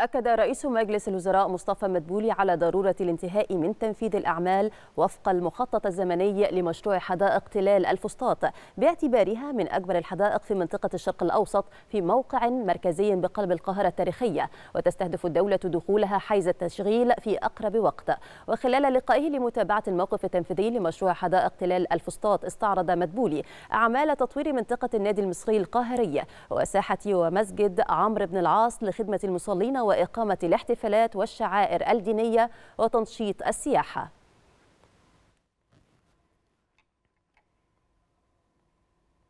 أكد رئيس مجلس الوزراء مصطفى مدبولي على ضرورة الانتهاء من تنفيذ الأعمال وفق المخطط الزمني لمشروع حدائق تلال الفسطاط باعتبارها من أكبر الحدائق في منطقة الشرق الأوسط في موقع مركزي بقلب القاهرة التاريخية وتستهدف الدولة دخولها حيز التشغيل في أقرب وقت وخلال لقائه لمتابعة الموقف التنفيذي لمشروع حدائق تلال الفسطاط استعرض مدبولي أعمال تطوير منطقة النادي المصري القاهري وساحة ومسجد عمرو بن العاص لخدمة المصلين وإقامة الاحتفالات والشعائر الدينية وتنشيط السياحة